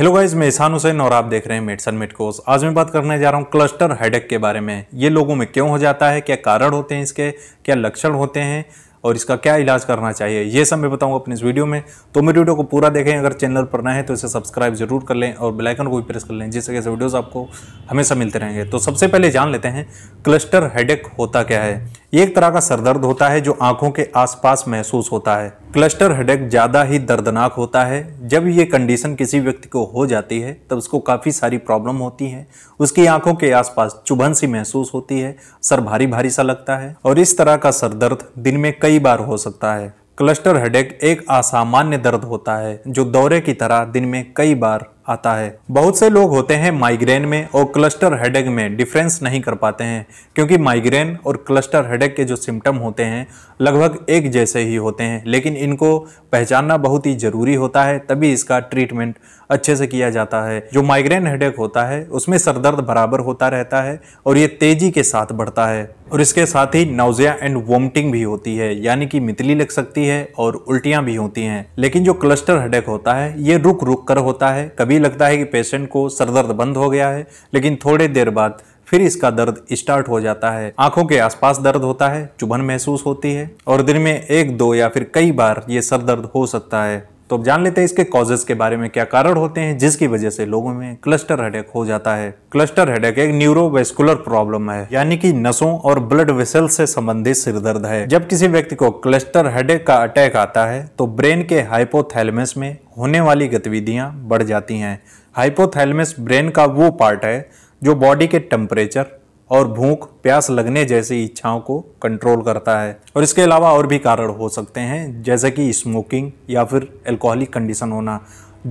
hello guys मैं ईसान हुसैन और आप देख रहे हैं मेडसन मेडकोस आज मैं बात करने जा रहा हूँ क्लस्टर हेडेक के बारे में ये लोगों में क्यों हो जाता है क्या कारण होते हैं इसके क्या लक्षण होते हैं और इसका क्या इलाज करना चाहिए ये सब मैं बताऊंगा अपने इस वीडियो में तो मेरे वीडियो को पूरा देखें अगर चैनल पर ना है तो इसे सब्सक्राइब जरूर कर लें और बेलाइकन को भी प्रेस कर लें जिससे कैसे वीडियोज़ आपको हमेशा मिलते रहेंगे तो सबसे पहले जान लेते हैं क्लस्टर हेडेक होता क्या है एक तरह का सरदर्द होता है जो आंखों के आसपास महसूस होता है क्लस्टर हेडेक ज़्यादा ही दर्दनाक होता है जब ये कंडीशन किसी व्यक्ति को हो जाती है तब उसको काफ़ी सारी प्रॉब्लम होती है उसकी आंखों के आसपास चुभन सी महसूस होती है सर भारी भारी सा लगता है और इस तरह का सरदर्द दिन में कई बार हो सकता है क्लस्टर हेडेक एक असामान्य दर्द होता है जो दौरे की तरह दिन में कई बार आता है बहुत से लोग होते हैं माइग्रेन में और क्लस्टर हेडेक में डिफरेंस नहीं कर पाते हैं क्योंकि माइग्रेन और क्लस्टर हेडेक के जो सिम्टम होते हैं लगभग एक जैसे ही होते हैं लेकिन इनको पहचानना बहुत ही ज़रूरी होता है तभी इसका ट्रीटमेंट अच्छे से किया जाता है जो माइग्रेन हेडेक होता है उसमें सरदर्द बराबर होता रहता है और ये तेज़ी के साथ बढ़ता है और इसके साथ ही नोजिया एंड वोमिटिंग भी होती है यानी कि मितली लग सकती है और उल्टियाँ भी होती हैं लेकिन जो क्लस्टर हेडेक होता है ये रुक रुक कर होता है कभी अभी लगता है कि पेशेंट को सरदर्द बंद हो गया है लेकिन थोड़ी देर बाद फिर इसका दर्द स्टार्ट हो जाता है आंखों के आसपास दर्द होता है चुभन महसूस होती है और दिन में एक दो या फिर कई बार ये सर दर्द हो सकता है तो अब जान लेते हैं इसके कॉजेज के बारे में क्या कारण होते हैं जिसकी वजह से लोगों में क्लस्टर हेडेक हो जाता है क्लस्टर हेडेक एक न्यूरोवेस्कुलर प्रॉब्लम है यानी कि नसों और ब्लड वेसल से संबंधित सिरदर्द है जब किसी व्यक्ति को क्लस्टर हेडेक का अटैक आता है तो ब्रेन के हाइपोथैलेमस में होने वाली गतिविधियां बढ़ जाती हैं हाइपोथैलेमस ब्रेन का वो पार्ट है जो बॉडी के टेम्परेचर और भूख प्यास लगने जैसी इच्छाओं को कंट्रोल करता है और इसके अलावा और भी कारण हो सकते हैं जैसे कि स्मोकिंग या फिर एल्कोहलिक कंडीशन होना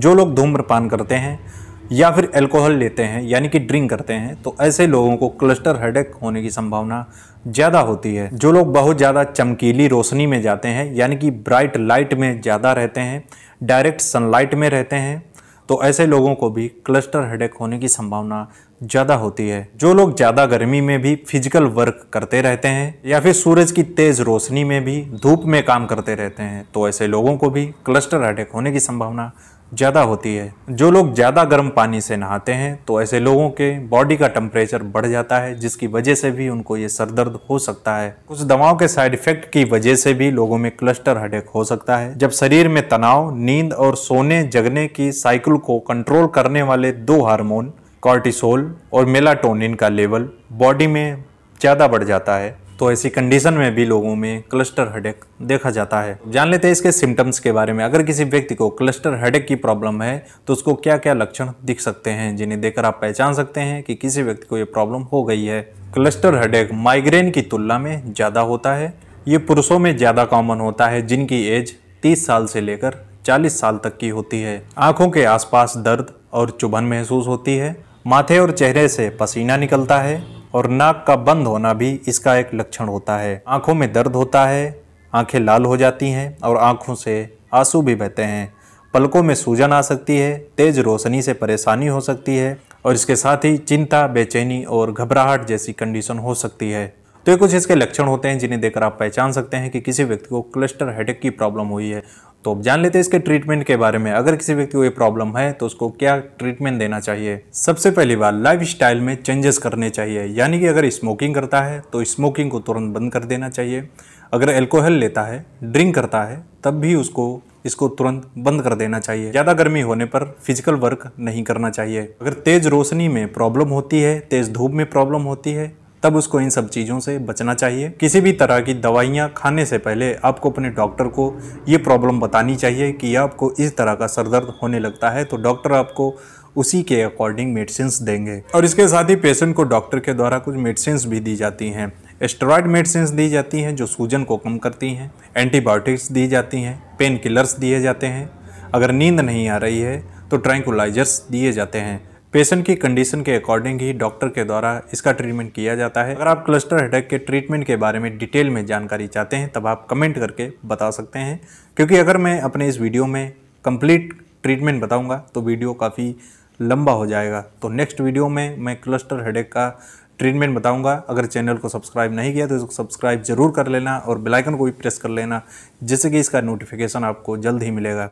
जो लोग धूम्रपान करते हैं या फिर एल्कोहल लेते हैं यानी कि ड्रिंक करते हैं तो ऐसे लोगों को क्लस्टर हेडेक होने की संभावना ज़्यादा होती है जो लोग बहुत ज़्यादा चमकीली रोशनी में जाते हैं यानी कि ब्राइट लाइट में ज़्यादा रहते हैं डायरेक्ट सनलाइट में रहते हैं तो ऐसे लोगों को भी क्लस्टर हेडेक होने की संभावना ज़्यादा होती है जो लोग ज़्यादा गर्मी में भी फिजिकल वर्क करते रहते हैं या फिर सूरज की तेज़ रोशनी में भी धूप में काम करते रहते हैं तो ऐसे लोगों को भी क्लस्टर अटैक होने की संभावना ज़्यादा होती है जो लोग ज़्यादा गर्म पानी से नहाते हैं तो ऐसे लोगों के बॉडी का टेम्परेचर बढ़ जाता है जिसकी वजह से भी उनको ये सर दर्द हो सकता है कुछ दवाओं के साइड इफेक्ट की वजह से भी लोगों में क्लस्टर हेडेक हो सकता है जब शरीर में तनाव नींद और सोने जगने की साइकिल को कंट्रोल करने वाले दो हार्मोन कॉर्टिसोल और मेलाटोनिन का लेवल बॉडी में ज़्यादा बढ़ जाता है तो ऐसी कंडीशन में भी लोगों में क्लस्टर हेडेक देखा जाता है जान लेते हैं इसके सिम्टम्स के बारे में अगर किसी व्यक्ति को क्लस्टर हेडेक की प्रॉब्लम है तो उसको क्या क्या लक्षण दिख सकते हैं जिन्हें देखकर आप पहचान सकते हैं कि किसी व्यक्ति को ये प्रॉब्लम हो गई है क्लस्टर हेडेक माइग्रेन की तुलना में ज़्यादा होता है ये पुरुषों में ज़्यादा कॉमन होता है जिनकी एज तीस साल से लेकर चालीस साल तक की होती है आँखों के आसपास दर्द और चुभन महसूस होती है माथे और चेहरे से पसीना निकलता है और नाक का बंद होना भी इसका एक लक्षण होता है आंखों में दर्द होता है आंखें लाल हो जाती हैं और आंखों से आंसू भी बहते हैं पलकों में सूजन आ सकती है तेज रोशनी से परेशानी हो सकती है और इसके साथ ही चिंता बेचैनी और घबराहट जैसी कंडीशन हो सकती है तो ये कुछ इसके लक्षण होते हैं जिन्हें देखकर आप पहचान सकते हैं कि किसी व्यक्ति को क्लस्टर हेडेक की प्रॉब्लम हुई है तो अब जान लेते हैं इसके ट्रीटमेंट के बारे में अगर किसी व्यक्ति को ये प्रॉब्लम है तो उसको क्या ट्रीटमेंट देना चाहिए सबसे पहली बार लाइफ स्टाइल में चेंजेस करने चाहिए यानी कि अगर स्मोकिंग करता है तो स्मोकिंग को तुरंत बंद कर देना चाहिए अगर एल्कोहल लेता है ड्रिंक करता है तब भी उसको इसको तुरंत बंद कर देना चाहिए ज़्यादा गर्मी होने पर फिजिकल वर्क नहीं करना चाहिए अगर तेज़ रोशनी में प्रॉब्लम होती है तेज़ धूप में प्रॉब्लम होती है तब उसको इन सब चीज़ों से बचना चाहिए किसी भी तरह की दवाइयाँ खाने से पहले आपको अपने डॉक्टर को ये प्रॉब्लम बतानी चाहिए कि आपको इस तरह का सर दर्द होने लगता है तो डॉक्टर आपको उसी के अकॉर्डिंग मेडिसिन देंगे और इसके साथ ही पेशेंट को डॉक्टर के द्वारा कुछ मेडिसिन भी दी जाती हैं एस्ट्रॉयड मेडिसिन दी जाती हैं जो सूजन को कम करती हैं एंटीबायोटिक्स दी जाती हैं पेन किलर्स दिए जाते हैं अगर नींद नहीं आ रही है तो ट्रैंकुलाइजर्स दिए जाते हैं पेशेंट की कंडीशन के अकॉर्डिंग ही डॉक्टर के द्वारा इसका ट्रीटमेंट किया जाता है अगर आप क्लस्टर हेडेक के ट्रीटमेंट के बारे में डिटेल में जानकारी चाहते हैं तब आप कमेंट करके बता सकते हैं क्योंकि अगर मैं अपने इस वीडियो में कंप्लीट ट्रीटमेंट बताऊंगा तो वीडियो काफ़ी लंबा हो जाएगा तो नेक्स्ट वीडियो में मैं क्लस्टर हेडेक का ट्रीटमेंट बताऊंगा अगर चैनल को सब्सक्राइब नहीं किया तो इसको सब्सक्राइब जरूर कर लेना और बेलाइकन को भी प्रेस कर लेना जिससे कि इसका नोटिफिकेशन आपको जल्द ही मिलेगा